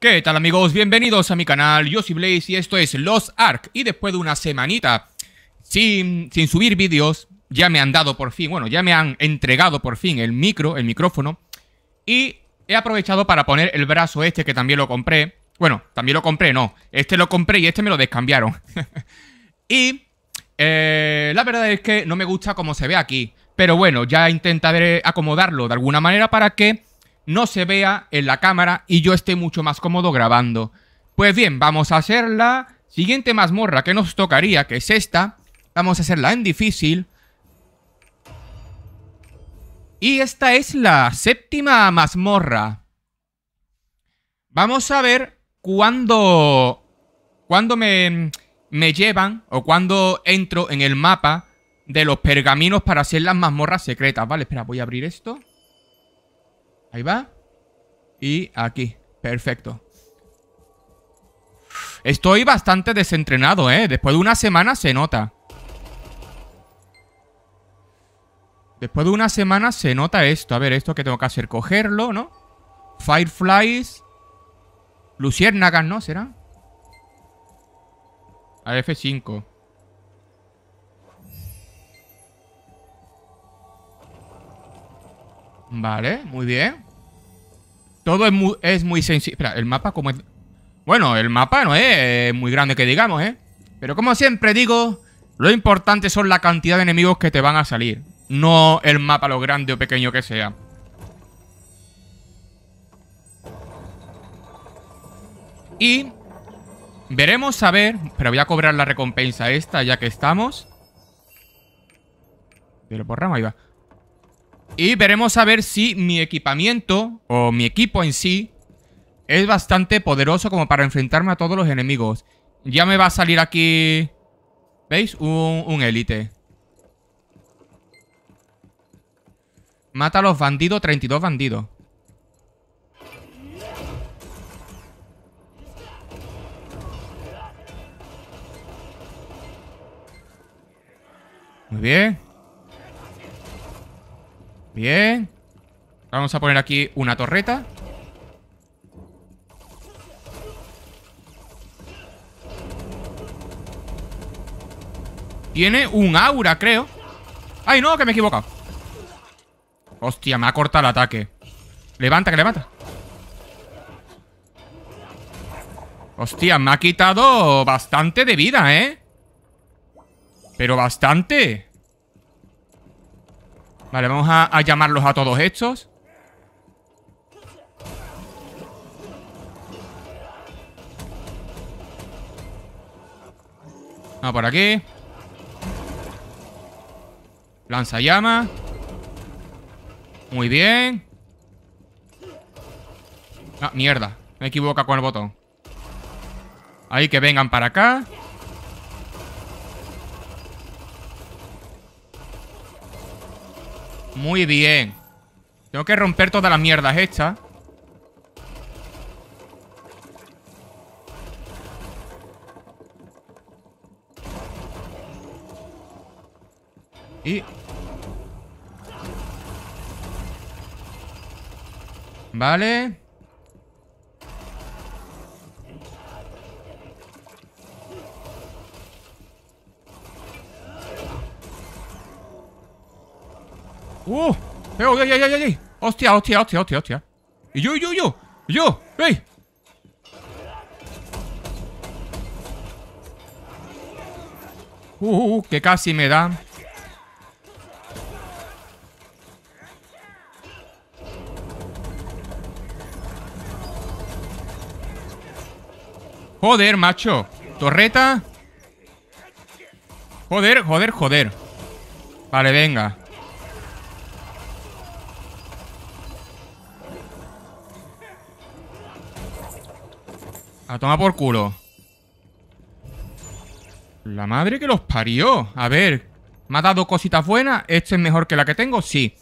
¿Qué tal amigos? Bienvenidos a mi canal, yo soy Blaze y esto es Los Arc. Y después de una semanita sin, subir vídeos, ya me han dado por fin, bueno, ya me han entregado por fin el micro, el micrófono. Y he aprovechado para poner el brazo este que también lo compré. Bueno, también lo compré, no. Este lo compré y este me lo descambiaron. y eh, la verdad es que no me gusta cómo se ve aquí. Pero bueno, ya intentaré acomodarlo de alguna manera para que no se vea en la cámara y yo esté mucho más cómodo grabando. Pues bien, vamos a hacer la siguiente mazmorra que nos tocaría, que es esta. Vamos a hacerla en difícil. Y esta es la séptima mazmorra. Vamos a ver cuándo... me, me llevan o cuándo entro en el mapa de los pergaminos para hacer las mazmorras secretas. Vale, espera, voy a abrir esto. Ahí va. Y aquí. Perfecto. Estoy bastante desentrenado, ¿eh? Después de una semana se nota. Después de una semana se nota esto. A ver, esto que tengo que hacer. Cogerlo, ¿no? Fireflies. Luciérnagas, ¿no? ¿Será? A F5. Vale, muy bien. Todo es muy, sencillo. Espera, ¿el mapa como es? Bueno, el mapa no es eh, muy grande que digamos, ¿eh? Pero como siempre digo, lo importante son la cantidad de enemigos que te van a salir. No el mapa lo grande o pequeño que sea. Y veremos a ver... Pero voy a cobrar la recompensa esta ya que estamos. Pero por ahí va. Y veremos a ver si mi equipamiento o mi equipo en sí es bastante poderoso como para enfrentarme a todos los enemigos. Ya me va a salir aquí, ¿veis? Un élite. Mata a los bandidos, 32 bandidos. Muy bien. Bien. Vamos a poner aquí una torreta. Tiene un aura, creo. ¡Ay, no! Que me he equivocado. Hostia, me ha cortado el ataque. Levanta, que levanta. Hostia, me ha quitado bastante de vida, ¿eh? Pero bastante. Vale, vamos a, llamarlos a todos estos. Vamos por aquí. Lanza llama. Muy bien. Ah, mierda. Me equivoca con el botón. Ahí que vengan para acá. Muy bien Tengo que romper todas las mierdas estas Y... Vale ¡Uh! ¡Ey, ay, ay ay! ay hostia, hostia, hostia, hostia! hostia. ¡Y yo, y yo, yo! ¡Y yo! ¡Ey! Uh, uh, que casi me da. Joder, macho. Torreta. Joder, joder, joder. Vale, venga. Toma por culo. La madre que los parió. A ver. Me ha dado cositas buenas. ¿Este es mejor que la que tengo? Sí.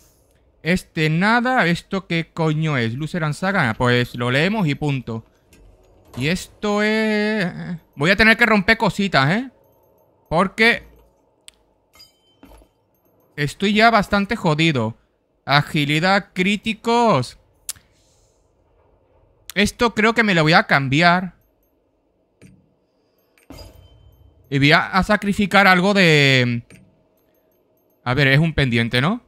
Este nada. ¿Esto qué coño es? ¿Luceran Saga. Ah, pues lo leemos y punto. Y esto es... Voy a tener que romper cositas, ¿eh? Porque... Estoy ya bastante jodido. Agilidad, críticos... Esto creo que me lo voy a cambiar. Y voy a, sacrificar algo de... A ver, es un pendiente, ¿no?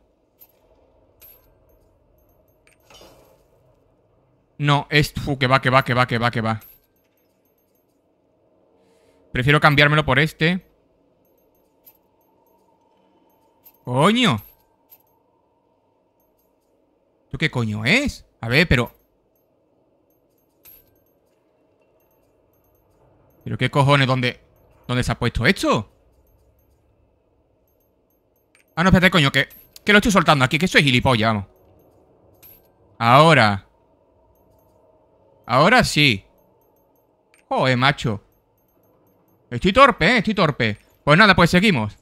No, es... que va, que va, que va, que va, que va. Prefiero cambiármelo por este. ¡Coño! ¿Tú qué coño es? A ver, pero... ¿Pero qué cojones? ¿Dónde...? ¿Dónde se ha puesto esto? Ah, no, espérate, coño, que, lo estoy soltando aquí, que soy gilipollas, vamos. Ahora. Ahora sí. Joder, macho. Estoy torpe, ¿eh? Estoy torpe. Pues nada, pues seguimos.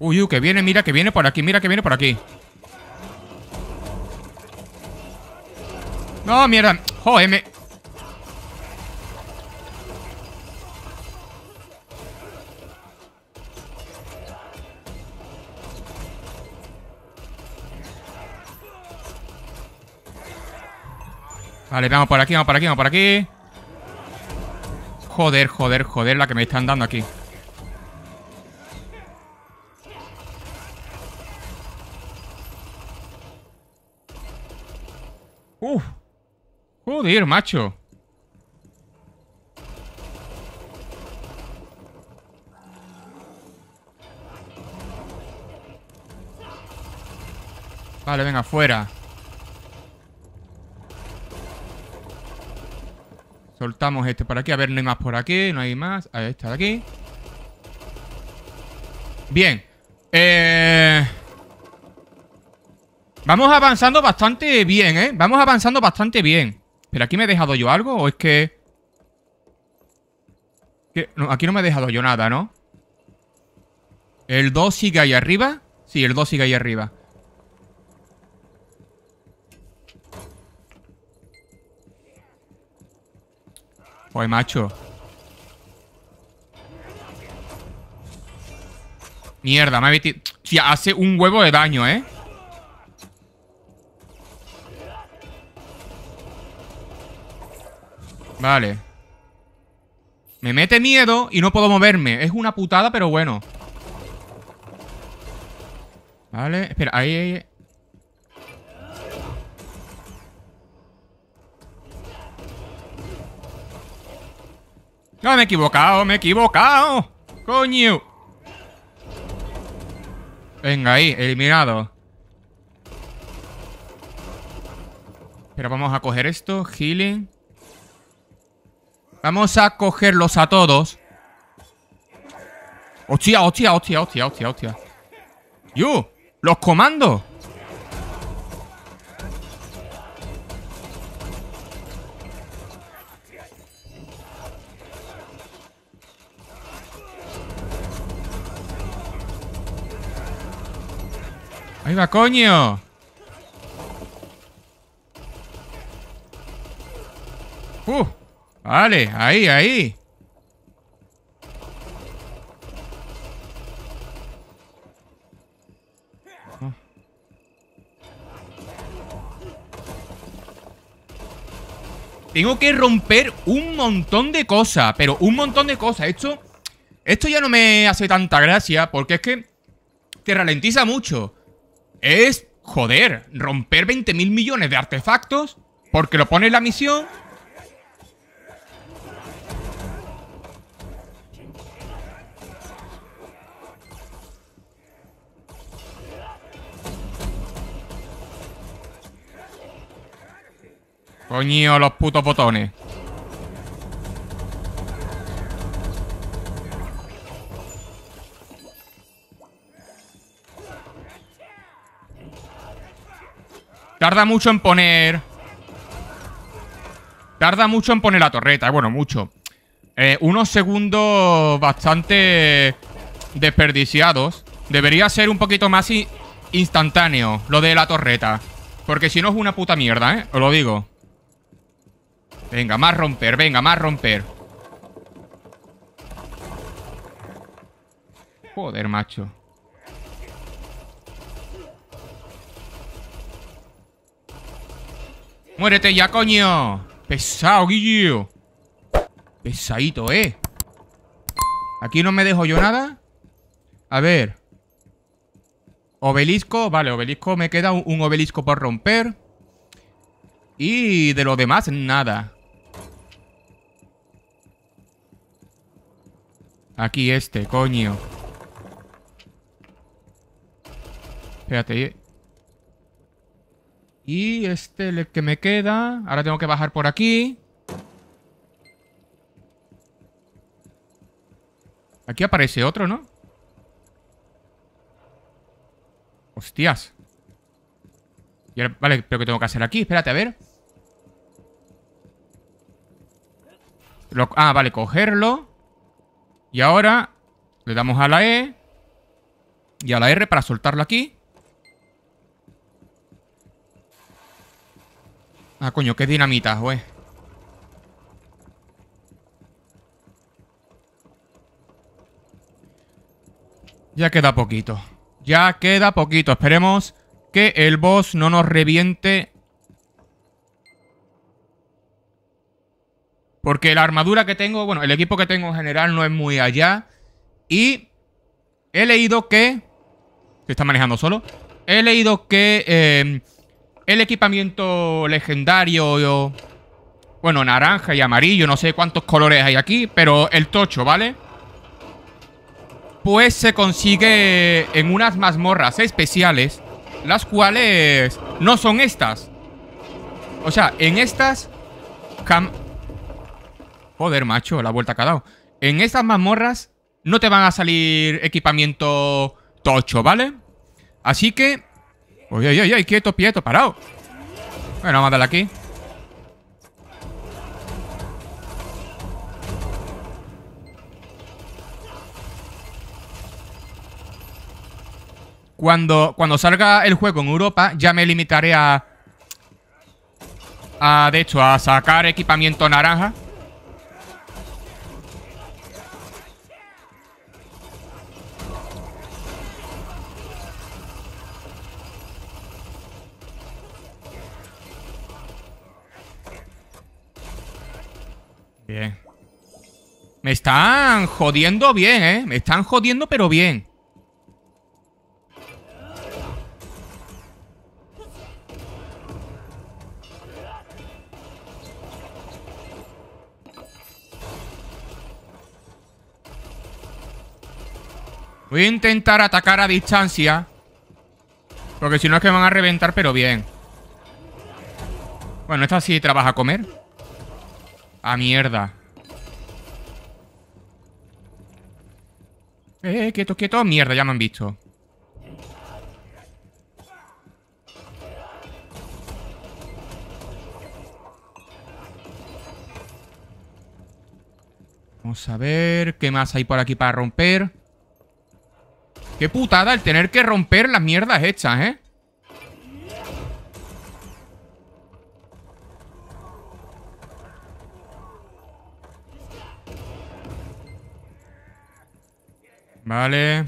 Uy, uy, que viene, mira, que viene por aquí, mira, que viene por aquí. No, mierda. Joder, Vale, vamos por aquí, vamos por aquí, vamos por aquí. Joder, joder, joder, la que me están dando aquí. Joder, macho. Vale, venga, fuera. Soltamos este por aquí. A ver, no hay más por aquí. No hay más. Ahí está de aquí. Bien. Eh, vamos avanzando bastante bien, ¿eh? Vamos avanzando bastante bien. ¿Pero aquí me he dejado yo algo o es que...? aquí no me he dejado yo nada, ¿no? ¿El 2 sigue ahí arriba? Sí, el 2 sigue ahí arriba. ¡Pues macho. Mierda, me ha metido... hace un huevo de daño, ¿eh? Vale. Me mete miedo y no puedo moverme. Es una putada, pero bueno. Vale, espera, ahí... No, me he equivocado, me he equivocado. Coño. Venga, ahí, eliminado. Pero vamos a coger esto, healing. Vamos a cogerlos a todos. Hostia, hostia, hostia, hostia, hostia, hostia. ¡Yo! ¡Los comando! ¡Ahí va, coño! ¡Uf! Uh. Vale, ahí, ahí. Tengo que romper un montón de cosas, pero un montón de cosas. Esto, esto ya no me hace tanta gracia porque es que te ralentiza mucho. Es, joder, romper 20.000 millones de artefactos porque lo pone la misión Coño, los putos botones. Tarda mucho en poner... Tarda mucho en poner la torreta. Eh, bueno, mucho. Eh, unos segundos bastante desperdiciados. Debería ser un poquito más instantáneo lo de la torreta. Porque si no es una puta mierda, ¿eh? Os lo digo. Venga, más romper, venga, más romper Joder, macho ¡Muérete ya, coño! Pesado, Guillo Pesadito, eh Aquí no me dejo yo nada A ver Obelisco, vale, obelisco Me queda un, obelisco por romper Y de lo demás, nada Aquí este, coño. Espérate. Eh. Y este el que me queda. Ahora tengo que bajar por aquí. Aquí aparece otro, ¿no? Hostias. vale, pero ¿qué tengo que hacer aquí? Espérate, a ver. Lo, ah, vale, cogerlo. Y ahora le damos a la E y a la R para soltarlo aquí. Ah, coño, qué dinamita, güey. Ya queda poquito. Ya queda poquito. Esperemos que el boss no nos reviente Porque la armadura que tengo, bueno, el equipo que tengo en general no es muy allá. Y he leído que... Se está manejando solo. He leído que eh, el equipamiento legendario... bueno, naranja y amarillo, no sé cuántos colores hay aquí, pero el tocho, ¿vale? Pues se consigue en unas mazmorras especiales, las cuales no son estas. O sea, en estas Joder, macho, la vuelta que ha dado. En estas mazmorras no te van a salir equipamiento tocho, ¿vale? Así que... Oye, oye, oye, quieto, quieto, parado. Bueno, vamos a darle aquí. Cuando, cuando salga el juego en Europa, ya me limitaré a... a de hecho, a sacar equipamiento naranja. Me están jodiendo bien, ¿eh? Me están jodiendo pero bien. Voy a intentar atacar a distancia. Porque si no es que van a reventar, pero bien. Bueno, esta sí trabaja a comer. A mierda. Eh, eh, quieto, quieto. Mierda, ya me han visto. Vamos a ver qué más hay por aquí para romper. Qué putada el tener que romper las mierdas hechas, ¿eh? Vale.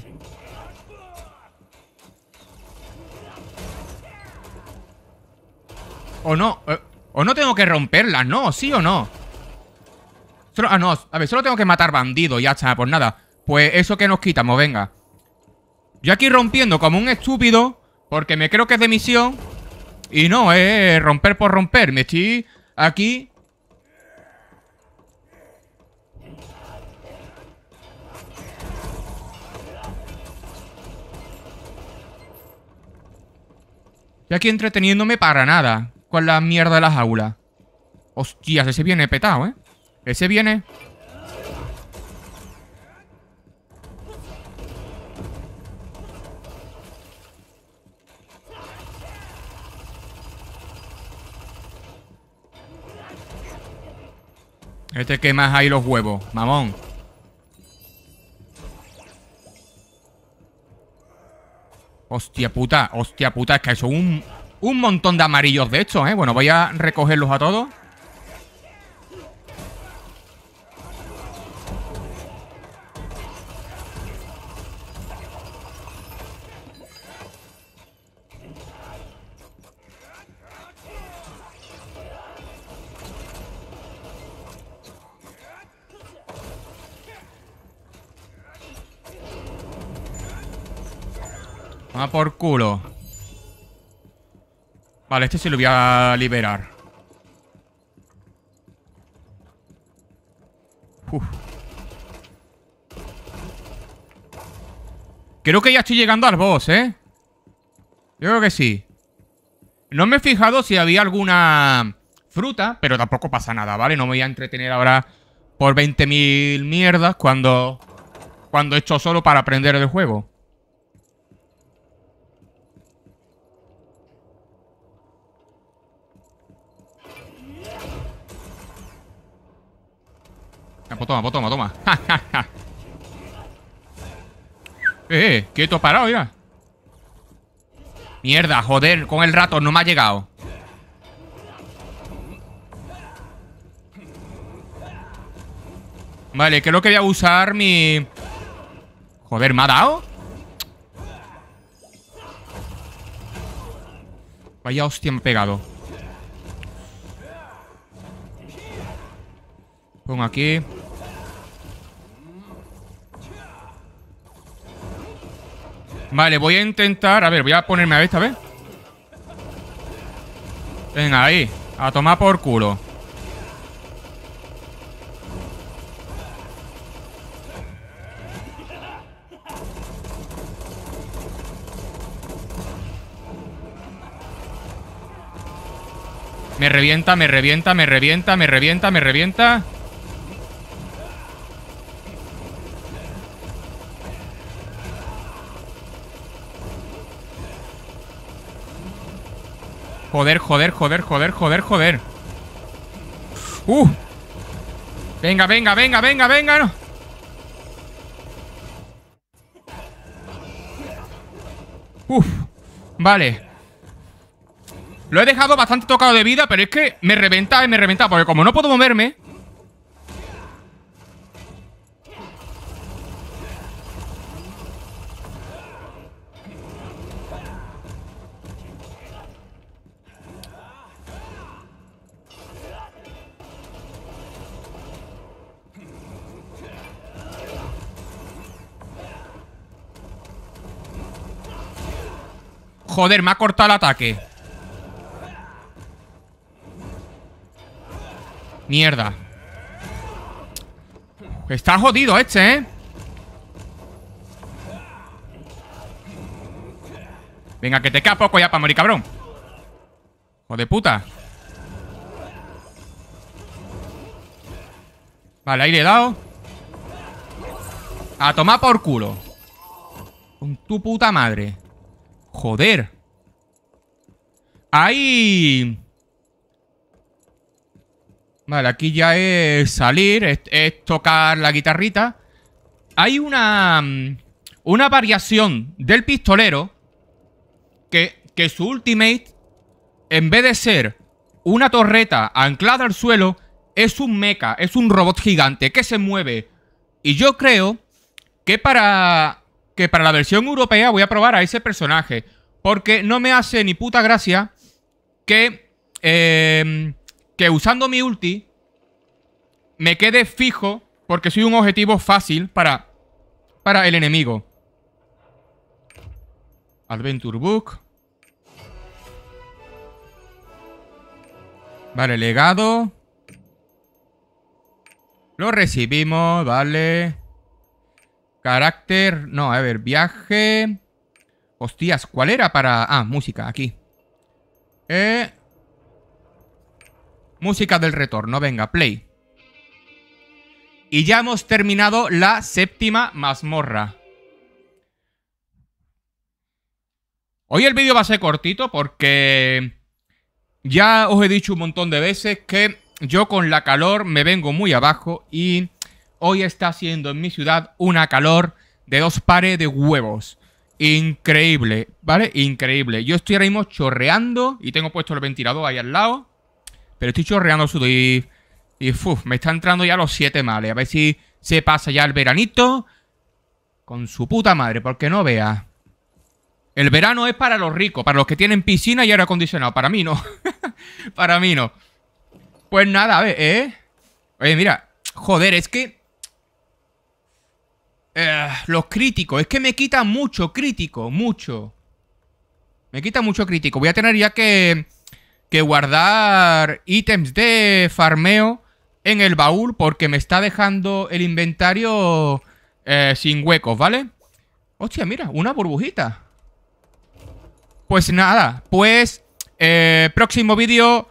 O no. Eh, o no tengo que romperlas, ¿no? ¿Sí o no? ah, no. A ver, solo tengo que matar bandido Ya está, pues nada. Pues eso que nos quitamos, venga. Yo aquí rompiendo como un estúpido. Porque me creo que es de misión. Y no, es romper por romper. Me estoy aquí Y aquí entreteniéndome para nada. Con la mierda de las aulas. Hostias, ese viene petado, ¿eh? Ese viene... Este más ahí los huevos, mamón. Hostia puta, hostia puta, es que hay un, un montón de amarillos de estos, ¿eh? Bueno, voy a recogerlos a todos. Ah, por culo. Vale, este se lo voy a liberar. Creo que ya estoy llegando al boss, ¿eh? Yo creo que sí. No me he fijado si había alguna fruta, pero tampoco pasa nada, ¿vale? No me voy a entretener ahora por 20.000 mierdas cuando, cuando he hecho solo para aprender el juego. toma, toma, toma. Ja, ja, ja. Eh, eh, quieto parado, mira. Mierda, joder, con el rato no me ha llegado. Vale, creo que voy a usar mi... Joder, ¿me ha dado? Vaya hostia, me ha pegado. Pongo aquí. Vale, voy a intentar... A ver, voy a ponerme a esta vez. Venga, ahí. A tomar por culo. Me revienta, me revienta, me revienta, me revienta, me revienta. Joder, joder, joder, joder, joder, joder. ¡Uh! Venga, venga, venga, venga, venga. No. Uf, vale. Lo he dejado bastante tocado de vida, pero es que me reventa, me reventa, porque como no puedo moverme, Joder, me ha cortado el ataque Mierda Está jodido este, ¿eh? Venga, que te queda poco ya para morir, cabrón Joder, puta Vale, ahí le he dado A tomar por culo Con tu puta madre Joder. Hay... Vale, aquí ya es salir, es, tocar la guitarrita. Hay una... Mm, una variación del pistolero que, que su ultimate, en vez de ser una torreta anclada al suelo, es un mecha, es un robot gigante que se mueve. Y yo creo que para que para la versión europea voy a probar a ese personaje. Porque no me hace ni puta gracia que, em, que usando mi ulti me quede fijo porque soy un objetivo fácil para, para el enemigo. Adventure Book. Vale, legado. Lo recibimos, vale. Carácter, no, a ver, viaje. Hostias, ¿cuál era para...? Ah, música, aquí. Eh, música del retorno, venga, play. Y ya hemos terminado la séptima mazmorra. Hoy el vídeo va a ser cortito porque ya os he dicho un montón de veces que yo con la calor me vengo muy abajo y Hoy está haciendo en mi ciudad una calor de dos pares de huevos. Increíble, ¿vale? Increíble. Yo estoy ahora mismo chorreando y tengo puesto el ventilador ahí al lado. Pero estoy chorreando sudor y, y uf, me está entrando ya los siete males. A ver si se pasa ya el veranito con su puta madre, porque no vea. El verano es para los ricos, para los que tienen piscina y aire acondicionado. Para mí no. para mí no. Pues nada, a ver, ¿eh? Oye, mira. Joder, es que eh, los críticos. Es que me quita mucho crítico. Mucho. Me quita mucho crítico. Voy a tener ya que, que guardar ítems de farmeo en el baúl porque me está dejando el inventario eh, sin huecos, ¿vale? Hostia, mira, una burbujita. Pues nada, pues eh, próximo vídeo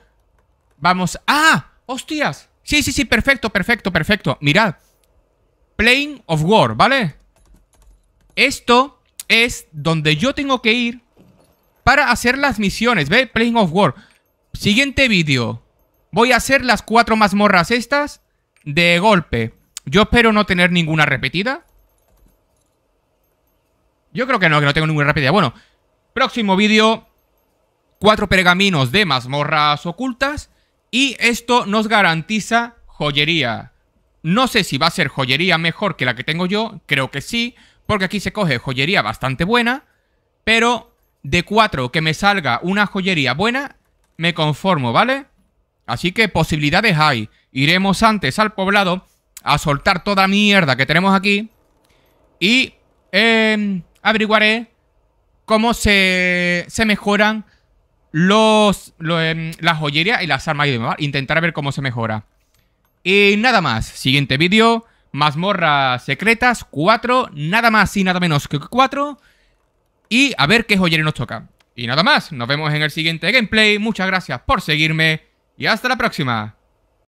vamos... ¡Ah! ¡Hostias! Sí, sí, sí, perfecto, perfecto, perfecto. Mirad. Plane of War, ¿vale? Esto es donde yo tengo que ir para hacer las misiones, ¿ve? Plane of War. Siguiente vídeo. Voy a hacer las cuatro mazmorras estas de golpe. Yo espero no tener ninguna repetida. Yo creo que no, que no tengo ninguna repetida. Bueno, próximo vídeo. Cuatro pergaminos de mazmorras ocultas. Y esto nos garantiza joyería. No sé si va a ser joyería mejor que la que tengo yo, creo que sí, porque aquí se coge joyería bastante buena, pero de cuatro que me salga una joyería buena, me conformo, ¿vale? Así que posibilidades hay. Iremos antes al poblado a soltar toda la mierda que tenemos aquí y em, averiguaré cómo se, se mejoran los, em, las joyerías y las armas y Intentar ver cómo se mejora. Y nada más, siguiente vídeo, mazmorras secretas, 4, nada más y nada menos que 4. Y a ver qué joyería nos toca. Y nada más, nos vemos en el siguiente gameplay, muchas gracias por seguirme y hasta la próxima.